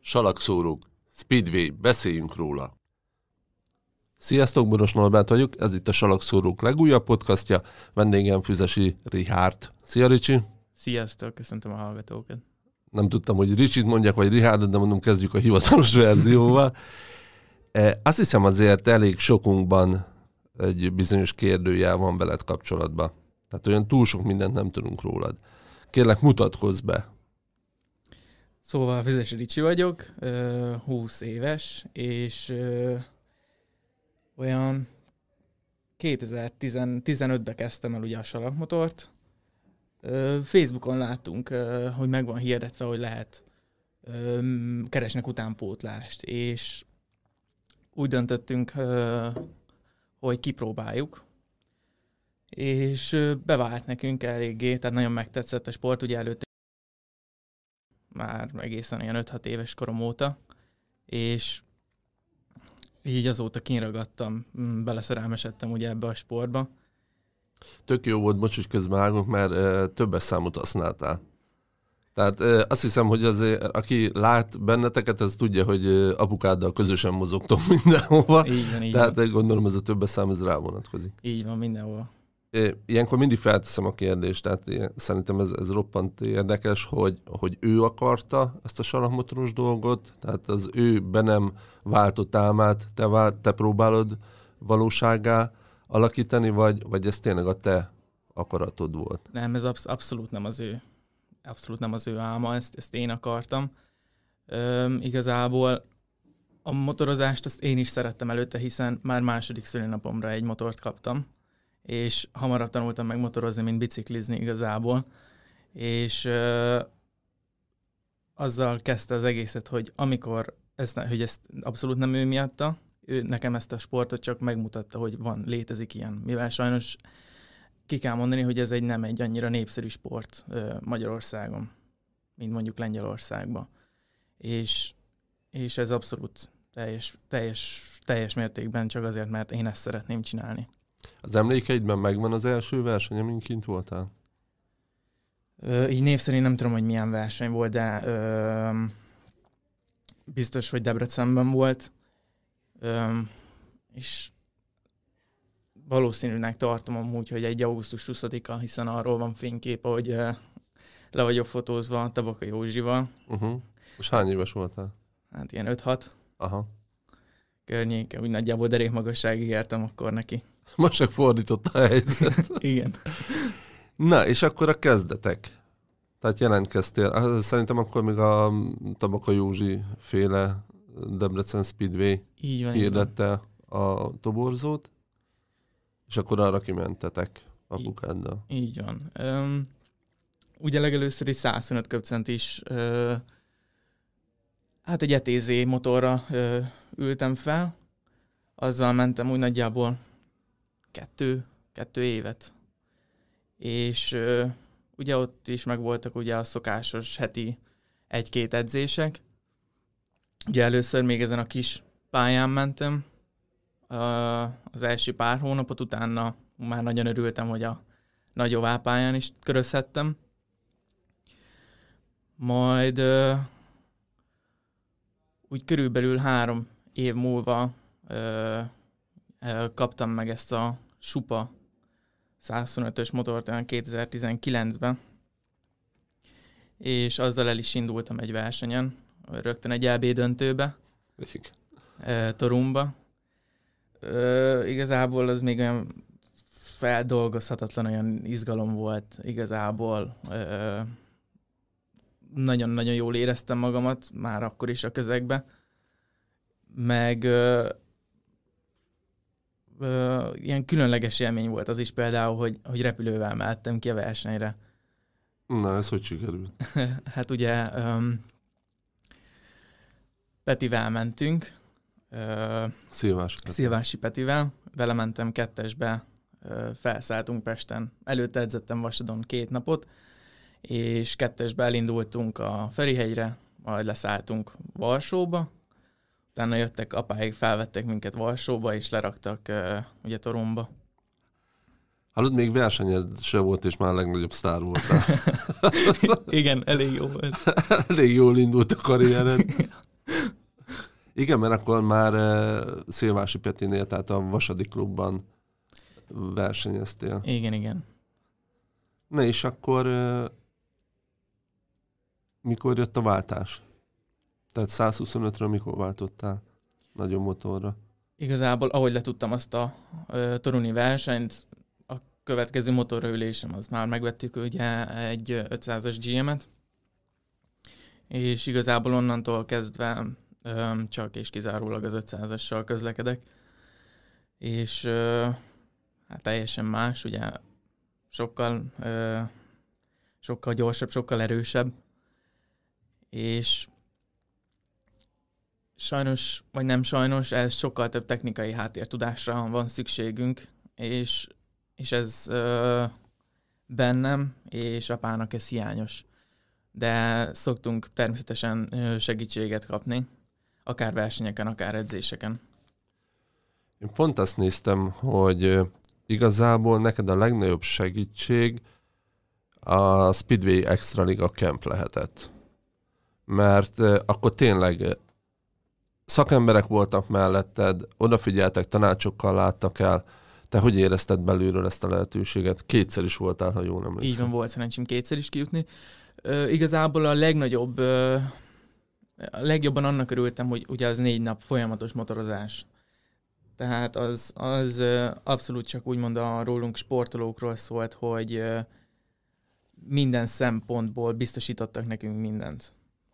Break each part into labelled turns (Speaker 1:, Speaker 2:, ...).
Speaker 1: Salakszórók, Speedway, beszéljünk róla! Sziasztok, Boros Norbert vagyok, ez itt a Salakszórók legújabb podcastja, vendégem Füzesi Richard. Szia Ricsi!
Speaker 2: Sziasztok, köszöntöm a hallgatókat!
Speaker 1: Nem tudtam, hogy Ricsit mondjak, vagy Rihárd, de mondom, kezdjük a hivatalos verzióval. Eh, azt hiszem azért elég sokunkban egy bizonyos kérdőjel van veled kapcsolatban. Tehát olyan túl sok mindent nem tudunk rólad. Kérlek, mutatkozz be.
Speaker 2: Szóval Vizes Ricsi vagyok, 20 eh, éves, és eh, olyan 2015-ben kezdtem el ugye a salakmotort. Facebookon láttunk, hogy meg van hirdetve, hogy lehet keresnek utánpótlást, és úgy döntöttünk, hogy kipróbáljuk, és bevált nekünk eléggé, tehát nagyon megtetszett a sport, ugye előtte már egészen ilyen 5-6 éves korom óta, és így azóta kínragadtam, beleszerelmesedtem ugye ebbe a sportba.
Speaker 1: Tök jó volt, bocs, hogy közben állunk, mert többes számot használtál. Tehát azt hiszem, hogy azért, aki lát benneteket, az tudja, hogy apukáddal közösen mozogtok mindenhova. Így van, így Tehát van. gondolom ez a többes szám, ez rá vonatkozik.
Speaker 2: Így van, mindenhova.
Speaker 1: Ilyenkor mindig felteszem a kérdést, tehát szerintem ez, ez roppant érdekes, hogy, hogy ő akarta ezt a sarahmotoros dolgot, tehát az ő be nem váltott álmát, te, vált, te próbálod valóságá alakítani, vagy, vagy ez tényleg a te akaratod volt?
Speaker 2: Nem, ez absz- abszolút nem az ő abszolút nem az ő álma, ezt, ezt én akartam. Üm, igazából a motorozást azt én is szerettem előtte, hiszen már második szülinapomra egy motort kaptam, és hamarabb tanultam meg motorozni, mint biciklizni igazából, és ö, azzal kezdte az egészet, hogy amikor, ezt, hogy ezt abszolút nem ő miatta, ő nekem ezt a sportot csak megmutatta, hogy van, létezik ilyen, mivel sajnos ki kell mondani, hogy ez egy nem egy annyira népszerű sport Magyarországon, mint mondjuk Lengyelországban. És, és ez abszolút teljes, teljes, teljes mértékben csak azért, mert én ezt szeretném csinálni.
Speaker 1: Az emlékeidben megvan az első verseny, amin kint voltál?
Speaker 2: Ö, így név szerint nem tudom, hogy milyen verseny volt, de ö, biztos, hogy Debrecenben volt. Ö, és valószínűnek tartom amúgy, hogy egy augusztus 20-a, hiszen arról van fénykép, hogy eh, le vagyok fotózva a Tabaka Józsival. Uh-huh. Most hány éves voltál? Hát ilyen 5-6. Aha. Környéke, úgy nagyjából derékmagasságig értem akkor neki.
Speaker 1: Most csak fordított a helyzet. Igen. Na, és akkor a kezdetek. Tehát jelentkeztél. Ah, szerintem akkor még a Tabaka Józsi féle Debrecen Speedway így van, hirdette így van. a toborzót. És akkor arra kimentetek apukáddal.
Speaker 2: Így, így van. Öm, ugye legelőször is 125 köbcentis is. hát egy etézé motorra ö, ültem fel, azzal mentem úgy nagyjából kettő, kettő évet. És ö, ugye ott is megvoltak ugye a szokásos heti egy-két edzések. Ugye először még ezen a kis pályán mentem, az első pár hónapot, utána már nagyon örültem, hogy a nagyobb ápályán is körözhettem. Majd úgy körülbelül három év múlva kaptam meg ezt a Supa 125-ös motort 2019-ben, és azzal el is indultam egy versenyen, rögtön egy LB döntőbe, Torumba, ö, igazából az még olyan feldolgozhatatlan olyan izgalom volt igazából. Nagyon-nagyon jól éreztem magamat, már akkor is a közegbe. Meg ö, ö, ilyen különleges élmény volt az is például, hogy, hogy repülővel mehettem ki a versenyre.
Speaker 1: Na, ez hogy sikerült?
Speaker 2: hát ugye ö, Petivel mentünk, Szilvási, Szilvási Petivel. Vele mentem kettesbe, felszálltunk Pesten. Előtte edzettem Vasadon két napot, és kettesbe elindultunk a Ferihegyre, majd leszálltunk Varsóba, utána jöttek apáig, felvettek minket Varsóba, és leraktak ugye Toromba.
Speaker 1: Hallod, még versenyed se volt, és már a legnagyobb sztár voltál.
Speaker 2: Igen, elég jó volt. elég jól indult a karriered.
Speaker 1: Igen, mert akkor már Szilvási Petinél, tehát a Vasadi Klubban versenyeztél. Igen, igen. Na és akkor mikor jött a váltás? Tehát 125-ről mikor váltottál nagyon motorra?
Speaker 2: Igazából ahogy letudtam azt a uh, toruni versenyt, a következő motorra ülésem, az már megvettük ugye egy 500-as GM-et, és igazából onnantól kezdve csak és kizárólag az 500-assal közlekedek, és hát teljesen más, ugye sokkal, sokkal gyorsabb, sokkal erősebb, és sajnos, vagy nem sajnos, ez sokkal több technikai háttértudásra van szükségünk, és, és ez bennem és apának ez hiányos. De szoktunk természetesen segítséget kapni, akár versenyeken, akár edzéseken?
Speaker 1: Én pont azt néztem, hogy igazából neked a legnagyobb segítség a Speedway Extra Liga Camp lehetett. Mert akkor tényleg szakemberek voltak melletted, odafigyeltek, tanácsokkal láttak el, te hogy érezted belülről ezt a lehetőséget? Kétszer is voltál, ha jól emlékszem. Így van,
Speaker 2: volt szerencsém kétszer is kijutni. Ö, igazából a legnagyobb ö, a legjobban annak örültem, hogy ugye az négy nap folyamatos motorozás. Tehát az, az abszolút csak úgymond a rólunk sportolókról szólt, hogy minden szempontból biztosítottak nekünk mindent.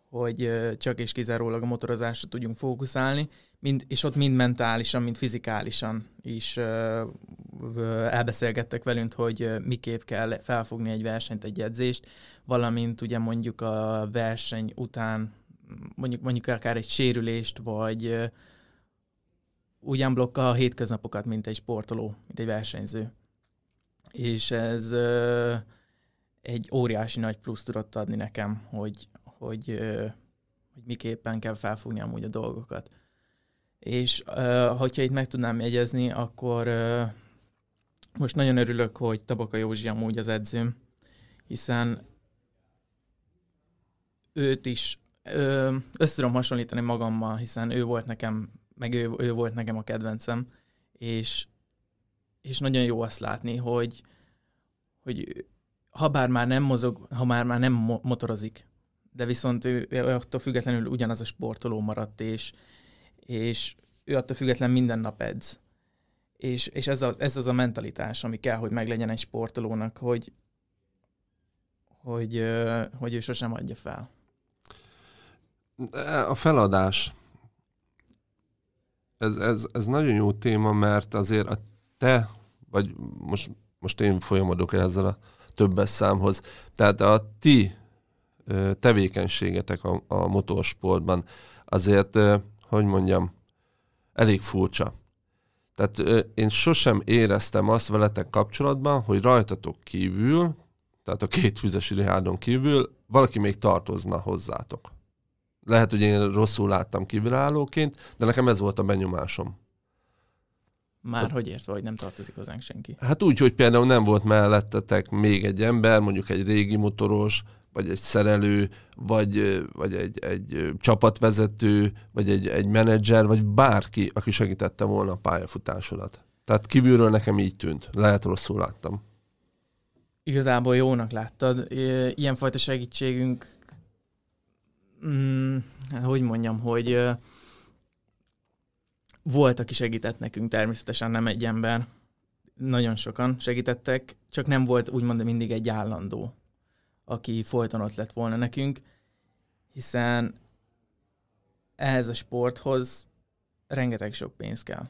Speaker 2: Hogy csak és kizárólag a motorozásra tudjunk fókuszálni, mind, és ott mind mentálisan, mind fizikálisan is elbeszélgettek velünk, hogy miképp kell felfogni egy versenyt, egy edzést, valamint ugye mondjuk a verseny után mondjuk, mondjuk akár egy sérülést, vagy ugyan blokka a hétköznapokat, mint egy sportoló, mint egy versenyző. És ez egy óriási nagy plusz tudott adni nekem, hogy, hogy, hogy miképpen kell felfogni amúgy a dolgokat. És hogyha itt meg tudnám jegyezni, akkor most nagyon örülök, hogy Tabaka Józsi amúgy az edzőm, hiszen őt is összerom hasonlítani magammal, hiszen ő volt nekem, meg ő, ő volt nekem a kedvencem, és, és nagyon jó azt látni, hogy, hogy ha bár már nem mozog, ha már már nem motorozik, de viszont ő, ő attól függetlenül ugyanaz a sportoló maradt, és, és ő attól független minden nap edz. És, és ez, az, ez az a mentalitás, ami kell, hogy meglegyen egy sportolónak, hogy, hogy, hogy ő sosem adja fel.
Speaker 1: A feladás. Ez, ez, ez nagyon jó téma, mert azért a te, vagy most, most én folyamodok ezzel a többes számhoz, tehát a ti tevékenységetek a, a motorsportban azért, hogy mondjam, elég furcsa. Tehát én sosem éreztem azt veletek kapcsolatban, hogy rajtatok kívül, tehát a két füzesi Rihárdon kívül valaki még tartozna hozzátok. Lehet, hogy én rosszul láttam kívülállóként, de nekem ez volt a benyomásom.
Speaker 2: Már hát, hogy értve, hogy nem tartozik hozzánk senki.
Speaker 1: Hát úgy, hogy például nem volt mellettetek még egy ember, mondjuk egy régi motoros, vagy egy szerelő, vagy, vagy egy, egy csapatvezető, vagy egy, egy menedzser, vagy bárki, aki segítette volna a pályafutásodat. Tehát kívülről nekem így tűnt. Lehet rosszul láttam.
Speaker 2: Igazából jónak láttad. Ilyenfajta segítségünk mm, hát hogy mondjam, hogy volt, aki segített nekünk, természetesen nem egy ember. Nagyon sokan segítettek, csak nem volt úgymond mindig egy állandó, aki folyton ott lett volna nekünk, hiszen ehhez a sporthoz rengeteg sok pénz kell.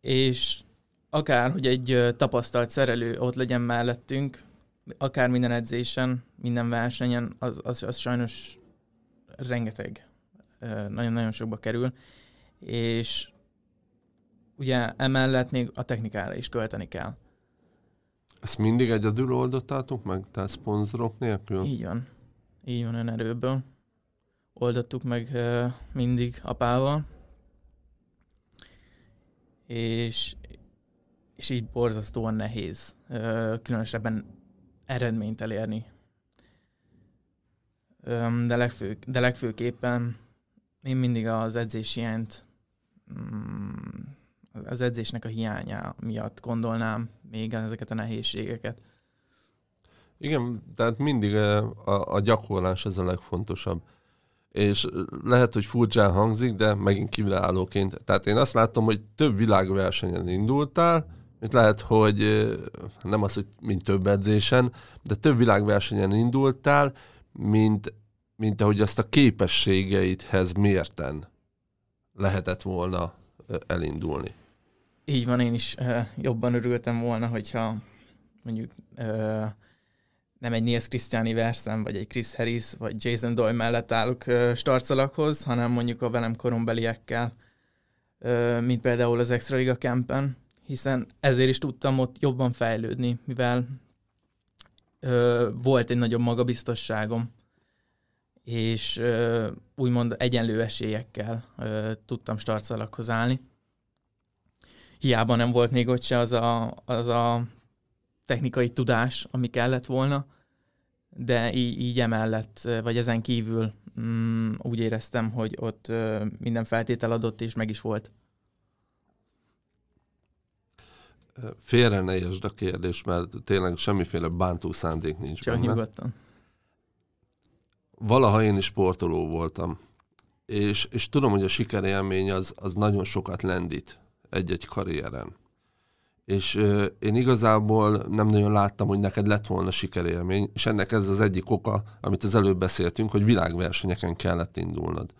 Speaker 2: És akár, hogy egy tapasztalt szerelő ott legyen mellettünk, akár minden edzésen, minden versenyen, az, az, az sajnos rengeteg, nagyon-nagyon sokba kerül, és ugye emellett még a technikára is költeni kell.
Speaker 1: Ezt mindig egyedül oldottátok meg? Tehát szponzorok nélkül? Így van.
Speaker 2: Így van önerőből. Oldottuk meg uh, mindig apával. És, és így borzasztóan nehéz uh, különösebben eredményt elérni de, legfő, de legfőképpen én mindig az edzés hiányt, mm, az edzésnek a hiánya miatt gondolnám még ezeket a nehézségeket.
Speaker 1: Igen, tehát mindig a, a gyakorlás ez a legfontosabb. És lehet, hogy furcsán hangzik, de megint kívülállóként. Tehát én azt látom, hogy több világversenyen indultál, mint lehet, hogy nem az, hogy mint több edzésen, de több világversenyen indultál, mint, mint ahogy azt a képességeidhez mérten lehetett volna elindulni.
Speaker 2: Így van, én is jobban örültem volna, hogyha mondjuk nem egy Nils Christiani versen vagy egy Chris Harris, vagy Jason Doyle mellett állok ö, starcolakhoz, hanem mondjuk a velem korombeliekkel, mint például az Extra Liga Campen, hiszen ezért is tudtam ott jobban fejlődni, mivel ö, volt egy nagyobb magabiztosságom, és ö, úgymond egyenlő esélyekkel ö, tudtam starcalakhoz állni. Hiába nem volt még ott se az a, az a technikai tudás, ami kellett volna, de így, így emellett, vagy ezen kívül mm, úgy éreztem, hogy ott ö, minden feltétel adott, és meg is volt.
Speaker 1: félre ne értsd a kérdés, mert tényleg semmiféle bántó szándék nincs Csak benne. nyugodtan. Valaha én is sportoló voltam, és, és tudom, hogy a sikerélmény az, az nagyon sokat lendít egy-egy karrieren. És én igazából nem nagyon láttam, hogy neked lett volna sikerélmény, és ennek ez az egyik oka, amit az előbb beszéltünk, hogy világversenyeken kellett indulnod.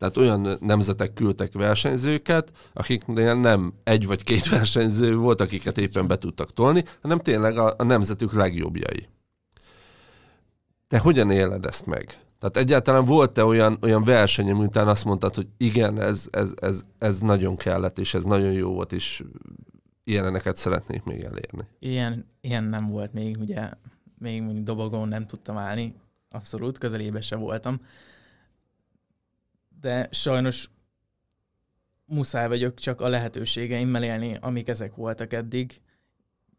Speaker 1: Tehát olyan nemzetek küldtek versenyzőket, akiknél nem egy vagy két versenyző volt, akiket éppen be tudtak tolni, hanem tényleg a, a nemzetük legjobbjai. Te hogyan éled ezt meg? Tehát egyáltalán volt-e olyan, olyan verseny, ami azt mondtad, hogy igen, ez, ez, ez, ez nagyon kellett, és ez nagyon jó volt, és ilyeneket szeretnék még elérni?
Speaker 2: Ilyen, ilyen nem volt még, ugye még mondjuk dobogón nem tudtam állni, abszolút, közelébe se voltam de sajnos muszáj vagyok csak a lehetőségeimmel élni, amik ezek voltak eddig.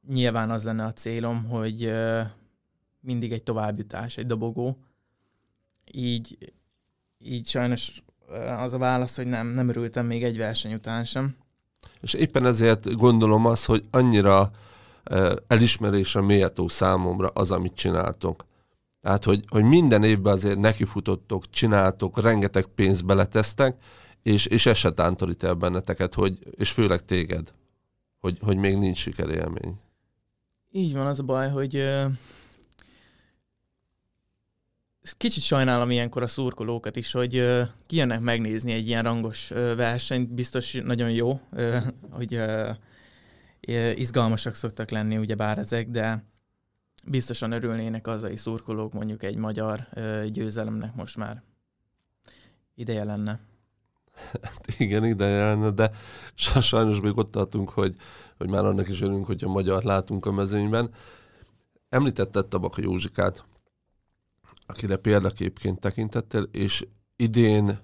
Speaker 2: Nyilván az lenne a célom, hogy mindig egy továbbjutás, egy dobogó. Így, így sajnos az a válasz, hogy nem, nem örültem még egy verseny után sem.
Speaker 1: És éppen ezért gondolom azt, hogy annyira elismerésre méltó számomra az, amit csináltunk. Tehát, hogy, hogy minden évben azért nekifutottok, csináltok, rengeteg pénzt beletesztek, és, és ez se tántorít el benneteket, hogy, és főleg téged, hogy, hogy még nincs sikerélmény.
Speaker 2: Így van, az a baj, hogy euh, kicsit sajnálom ilyenkor a szurkolókat is, hogy uh, kijönnek megnézni egy ilyen rangos uh, versenyt, biztos nagyon jó, hogy izgalmasak szoktak lenni ugye bár ezek, de biztosan örülnének a szurkolók mondjuk egy magyar győzelemnek most már. Ideje lenne.
Speaker 1: Hát igen, ideje lenne, de sajnos még ott tartunk, hogy, hogy már annak is örülünk, hogyha magyar látunk a mezőnyben. Említetted Tabaka Józsikát, akire példaképként tekintettél, és idén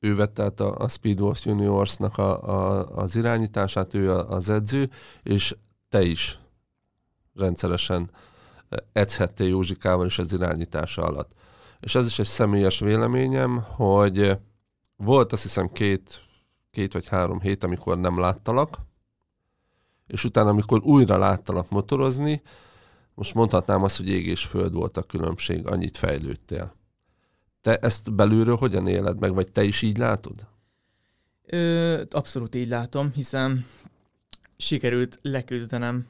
Speaker 1: ő vett át a, a Speedwars Juniorsnak a, a, az irányítását, ő a az edző, és te is rendszeresen eh, edzhettél Józsikával is az irányítása alatt. És ez is egy személyes véleményem, hogy eh, volt azt hiszem két, két vagy három hét, amikor nem láttalak, és utána, amikor újra láttalak motorozni, most mondhatnám azt, hogy ég és föld volt a különbség, annyit fejlődtél. Te ezt belülről hogyan éled meg, vagy te is így látod?
Speaker 2: Ö, abszolút így látom, hiszen sikerült leküzdenem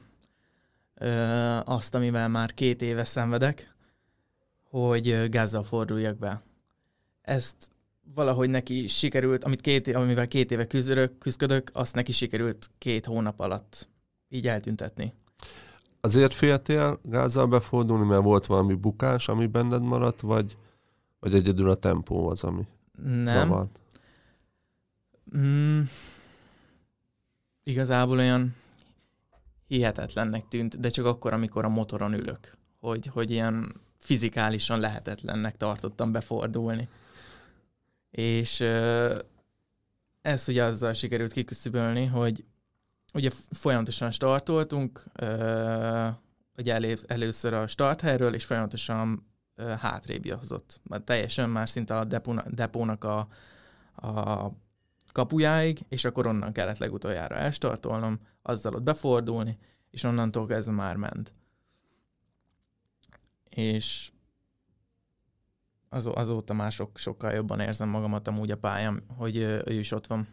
Speaker 2: ö, azt, amivel már két éve szenvedek, hogy gázzal forduljak be. Ezt valahogy neki sikerült, amit két, amivel két éve küzdök, küzdök, azt neki sikerült két hónap alatt így eltüntetni.
Speaker 1: Azért féltél gázzal befordulni, mert volt valami bukás, ami benned maradt, vagy, vagy egyedül a tempó az, ami Nem.
Speaker 2: Mm, igazából olyan hihetetlennek tűnt, de csak akkor, amikor a motoron ülök, hogy, hogy ilyen fizikálisan lehetetlennek tartottam befordulni. És ezt ugye azzal sikerült kiküszöbölni, hogy ugye folyamatosan startoltunk, ugye elő, először a starthelyről, és folyamatosan hátrébb jahozott. Már teljesen más szinte a depónak a, a kapujáig, és akkor onnan kellett legutoljára elstartolnom, azzal ott befordulni, és onnantól kezdve már ment. És az, azóta már sok, sokkal jobban érzem magamat amúgy a pályán, hogy ő is ott van.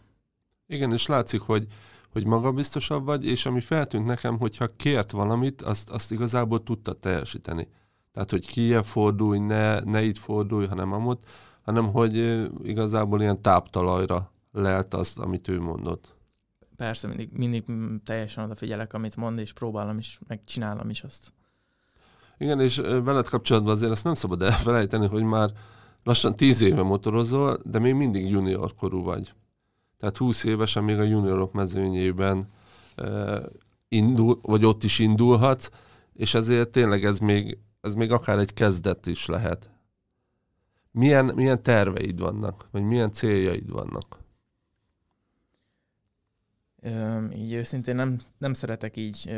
Speaker 1: Igen, és látszik, hogy, hogy magabiztosabb vagy, és ami feltűnt nekem, hogyha kért valamit, azt, azt igazából tudta teljesíteni. Tehát, hogy ilyen fordulj, ne, ne itt fordulj, hanem amott, hanem hogy igazából ilyen táptalajra lehet azt, amit ő mondott.
Speaker 2: Persze, mindig, mindig teljesen odafigyelek, amit mond, és próbálom is, meg csinálom is azt.
Speaker 1: Igen, és veled kapcsolatban azért ezt nem szabad elfelejteni, hogy már lassan tíz éve motorozol, de még mindig juniorkorú korú vagy. Tehát 20 évesen még a juniorok mezőnyében eh, indul, vagy ott is indulhatsz, és ezért tényleg ez még, ez még akár egy kezdet is lehet. Milyen, milyen terveid vannak, vagy milyen céljaid vannak?
Speaker 2: így őszintén nem, nem szeretek így,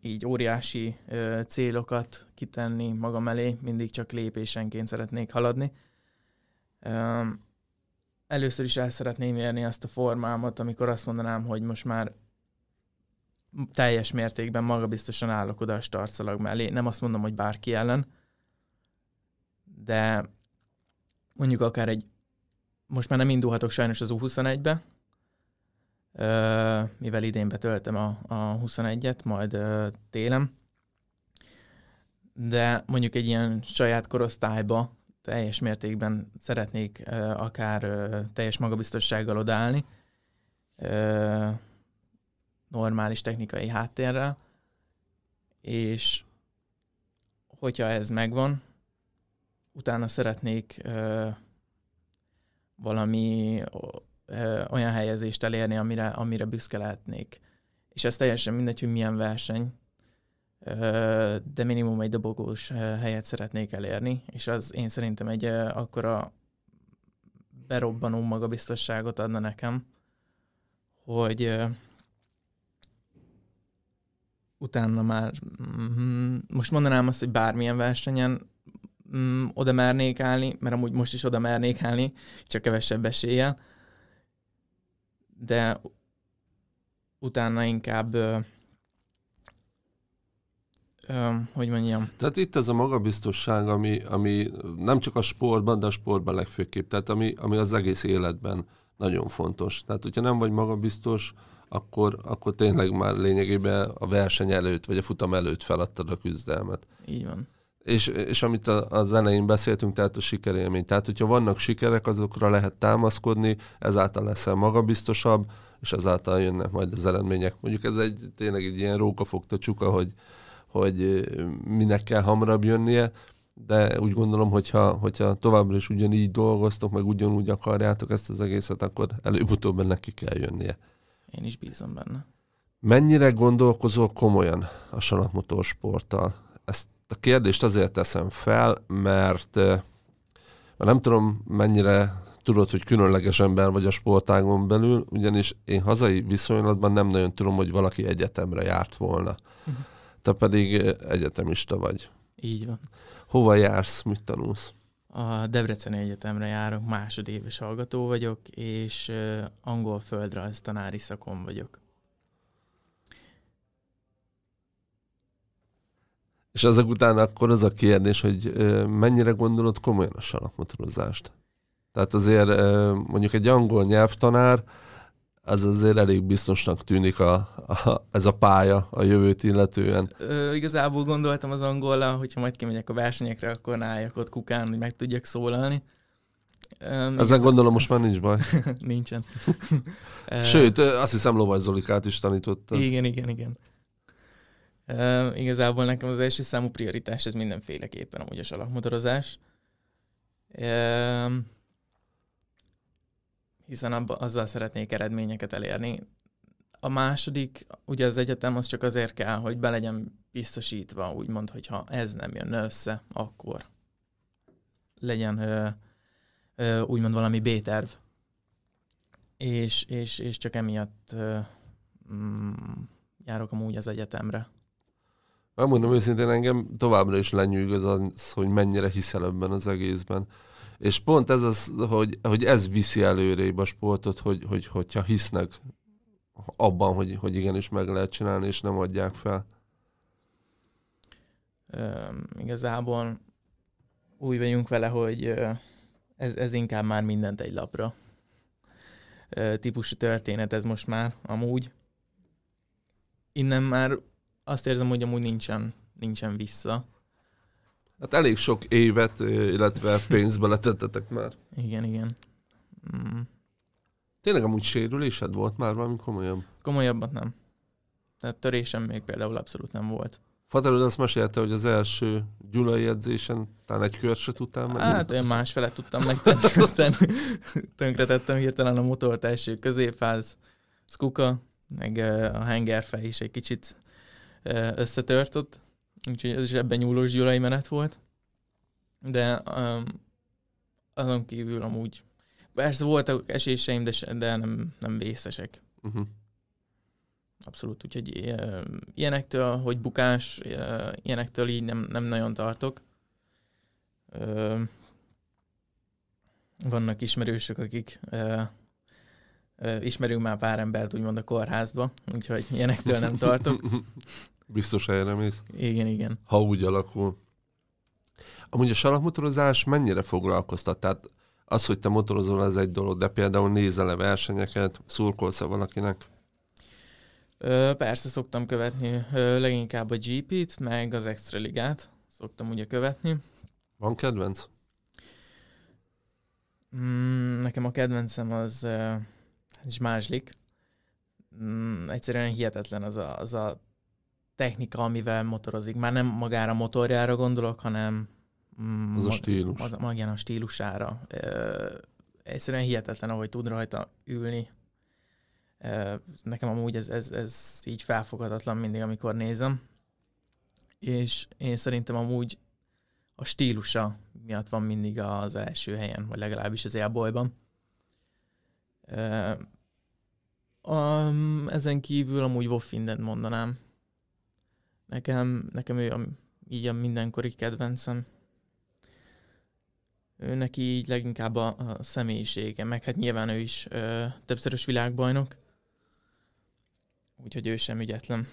Speaker 2: így óriási célokat kitenni magam elé, mindig csak lépésenként szeretnék haladni. először is el szeretném érni azt a formámat, amikor azt mondanám, hogy most már teljes mértékben magabiztosan állok oda a starcalag mellé. Nem azt mondom, hogy bárki ellen, de mondjuk akár egy, most már nem indulhatok sajnos az U21-be, mivel idén betöltem a, a 21-et, majd télem. De mondjuk egy ilyen saját korosztályba teljes mértékben szeretnék akár teljes magabiztossággal odállni, normális technikai háttérrel, és hogyha ez megvan, utána szeretnék valami ö, olyan helyezést elérni, amire, amire büszke lehetnék. És ez teljesen mindegy, hogy milyen verseny, ö, de minimum egy dobogós helyet szeretnék elérni, és az én szerintem egy ö, akkora berobbanó magabiztosságot adna nekem, hogy ö, utána már, mm, most mondanám azt, hogy bármilyen versenyen mm, oda mernék állni, mert amúgy most is oda mernék állni, csak kevesebb eséllyel, de utána inkább ö, ö, hogy mondjam.
Speaker 1: Tehát itt ez a magabiztosság, ami, ami nem csak a sportban, de a sportban legfőképp, tehát ami, ami az egész életben nagyon fontos. Tehát, hogyha nem vagy magabiztos, akkor, akkor tényleg már lényegében a verseny előtt, vagy a futam előtt feladtad a küzdelmet. Így van és, és amit a, a zenein beszéltünk, tehát a sikerélmény. Tehát, hogyha vannak sikerek, azokra lehet támaszkodni, ezáltal leszel magabiztosabb, és ezáltal jönnek majd az eredmények. Mondjuk ez egy tényleg egy ilyen rókafogta csuka, hogy, hogy minek kell hamarabb jönnie, de úgy gondolom, hogyha, hogyha továbbra is ugyanígy dolgoztok, meg ugyanúgy akarjátok ezt az egészet, akkor előbb-utóbb ennek ki kell jönnie.
Speaker 2: Én is bízom benne.
Speaker 1: Mennyire gondolkozol komolyan a salakmotorsporttal? Ezt a kérdést azért teszem fel, mert, mert nem tudom mennyire tudod, hogy különleges ember vagy a sportágon belül, ugyanis én hazai viszonylatban nem nagyon tudom, hogy valaki egyetemre járt volna. Mhm. Te pedig egyetemista vagy. Így van. Hova jársz, mit tanulsz?
Speaker 2: A Debreceni Egyetemre járok, másodéves hallgató vagyok, és angol földrajz tanári szakon vagyok.
Speaker 1: És azok után akkor az a kérdés, hogy mennyire gondolod komolyan a salakmotorozást? Tehát azért mondjuk egy angol nyelvtanár, ez azért elég biztosnak tűnik a, a, ez a pálya a jövőt illetően.
Speaker 2: Ö, igazából gondoltam az angolra hogyha majd kimegyek a versenyekre, akkor álljak ott kukán, hogy meg tudjak szólalni. Ezen igazából... gondolom most már nincs baj. Nincsen. Sőt, azt
Speaker 1: hiszem Lovaj Zolikát is tanította. Igen,
Speaker 2: igen, igen. Uh, igazából nekem az első számú prioritás ez mindenféleképpen amúgy a salakmotorozás. Uh, hiszen abba, azzal szeretnék eredményeket elérni. A második, ugye az egyetem az csak azért kell, hogy be legyen biztosítva, úgymond, hogyha ez nem jön össze, akkor legyen ö, ö, úgymond valami B-terv. És, és, és csak emiatt ö, mm, járok amúgy az egyetemre.
Speaker 1: Megmondom hát őszintén, engem továbbra is lenyűgöz az, hogy mennyire hiszel ebben az egészben. És pont ez az, hogy, hogy ez viszi előrébb a sportot, hogy, hogy, hogyha hisznek abban, hogy, hogy igenis meg lehet csinálni, és nem adják fel.
Speaker 2: Ö, igazából úgy vagyunk vele, hogy ez, ez inkább már mindent egy lapra típusú történet ez most már amúgy. Innen már azt érzem, hogy amúgy nincsen, nincsen vissza.
Speaker 1: Hát elég sok évet, eh, illetve pénzbe letettetek már.
Speaker 2: Igen, igen. Mm.
Speaker 1: Tényleg amúgy sérülésed volt már valami komolyabb?
Speaker 2: Komolyabbat nem. Tehát törésem még például abszolút nem volt.
Speaker 1: Faterod azt mesélte, hogy az első gyulai edzésen talán egy kör
Speaker 2: se tudtam meg. Hát olyan másfelet tudtam meg aztán tönkretettem hirtelen a motort első középház, szkuka, meg eh, a hengerfej is egy kicsit összetört ott, úgyhogy ez is ebben nyúlós gyulai menet volt. De um, azon kívül amúgy, persze voltak eséseim, de, de nem, nem vészesek. Uh-huh. Abszolút, úgyhogy ilyenektől, hogy bukás, ilyenektől így nem, nem nagyon tartok. vannak ismerősök, akik ismerünk már pár embert, úgymond a kórházba, úgyhogy ilyenektől nem tartok.
Speaker 1: Biztos helyre mész? Igen, igen. Ha úgy alakul. Amúgy a salakmotorozás mennyire foglalkoztat? Tehát az, hogy te motorozol, az egy dolog, de például nézel-e versenyeket, szurkolsz-e valakinek?
Speaker 2: Ö, persze szoktam követni Ö, leginkább a GP-t, meg az Extra Ligát szoktam ugye követni. Van kedvenc? Mm, nekem a kedvencem az és máslik. Mm, egyszerűen hihetetlen az a, az a technika, amivel motorozik. Már nem magára motorjára gondolok, hanem mm, az a stílus. Az, magán a stílusára. Ö, egyszerűen hihetetlen, ahogy tud rajta ülni. Ö, nekem amúgy ez, ez, ez így felfogadatlan mindig, amikor nézem. És én szerintem amúgy a stílusa miatt van mindig az első helyen, vagy legalábbis az élbolyban. Um, ezen kívül amúgy Wolf mondanám. Nekem, nekem ő a, így a mindenkori kedvencem. Ő neki így leginkább a, a személyisége, meg hát nyilván ő is ö, többszörös világbajnok. Úgyhogy ő sem ügyetlen.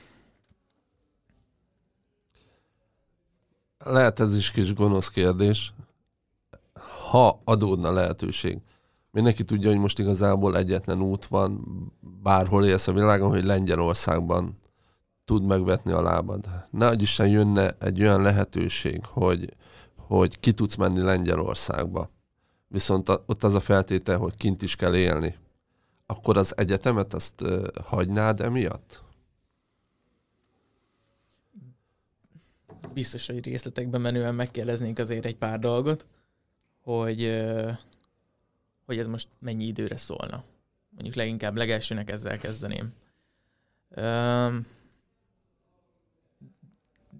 Speaker 1: Lehet ez is kis gonosz kérdés. Ha adódna lehetőség, Mindenki tudja, hogy most igazából egyetlen út van, bárhol élsz a világon, hogy Lengyelországban tud megvetni a lábad. Ne adj Isten jönne egy olyan lehetőség, hogy, hogy ki tudsz menni Lengyelországba, viszont a, ott az a feltétel, hogy kint is kell élni. Akkor az egyetemet azt uh, hagynád emiatt?
Speaker 2: Biztos, hogy részletekben menően megkérdeznénk azért egy pár dolgot, hogy uh hogy ez most mennyi időre szólna. Mondjuk leginkább legelsőnek ezzel kezdeném.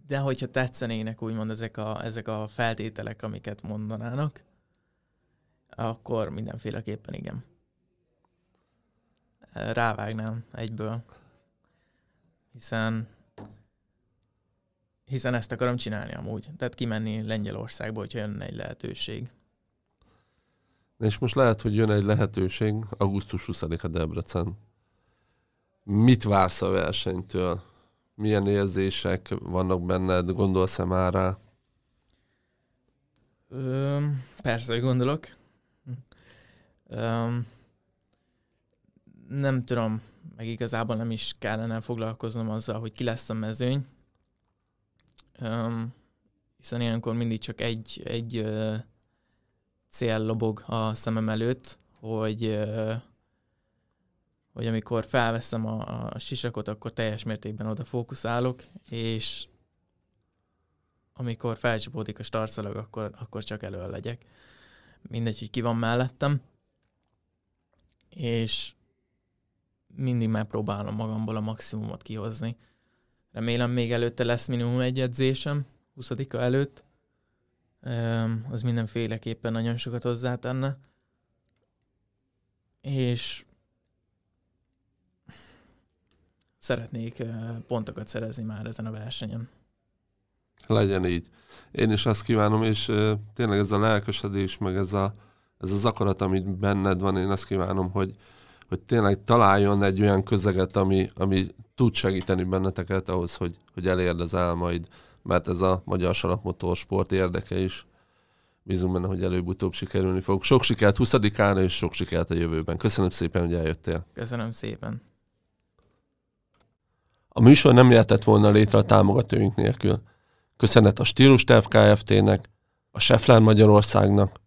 Speaker 2: De hogyha tetszenének úgymond ezek a, ezek a feltételek, amiket mondanának, akkor mindenféleképpen igen. Rávágnám egyből. Hiszen hiszen ezt akarom csinálni amúgy. Tehát kimenni Lengyelországba, hogyha jönne egy lehetőség.
Speaker 1: És most lehet, hogy jön egy lehetőség, augusztus 20-a Debrecen. Mit vársz a versenytől? Milyen érzések vannak benned? Gondolsz-e már rá?
Speaker 2: Ö, persze, hogy gondolok. Ö, nem tudom, meg igazából nem is kellene foglalkoznom azzal, hogy ki lesz a mezőny. Ö, hiszen ilyenkor mindig csak egy, egy cél lobog a szemem előtt, hogy, hogy amikor felveszem a, a sisakot, akkor teljes mértékben oda fókuszálok, és amikor felcsapódik a starszalag, akkor, akkor csak elő legyek. Mindegy, hogy ki van mellettem. És mindig megpróbálom magamból a maximumot kihozni. Remélem még előtte lesz minimum egy edzésem, 20 előtt, az mindenféleképpen nagyon sokat hozzátenne. És szeretnék pontokat szerezni már ezen a versenyen.
Speaker 1: Legyen így. Én is azt kívánom, és tényleg ez a lelkesedés, meg ez, a, ez az akarat, amit benned van, én azt kívánom, hogy, hogy tényleg találjon egy olyan közeget, ami, ami tud segíteni benneteket ahhoz, hogy, hogy elérd az álmaid, mert ez a magyar salakmotorsport érdeke is. Bízunk benne, hogy előbb-utóbb sikerülni fog. Sok sikert 20 án és sok sikert a jövőben. Köszönöm szépen, hogy eljöttél.
Speaker 2: Köszönöm szépen.
Speaker 1: A műsor nem jöhetett volna létre a támogatóink nélkül. Köszönet a Stílus Terv Kft-nek, a Seflán Magyarországnak,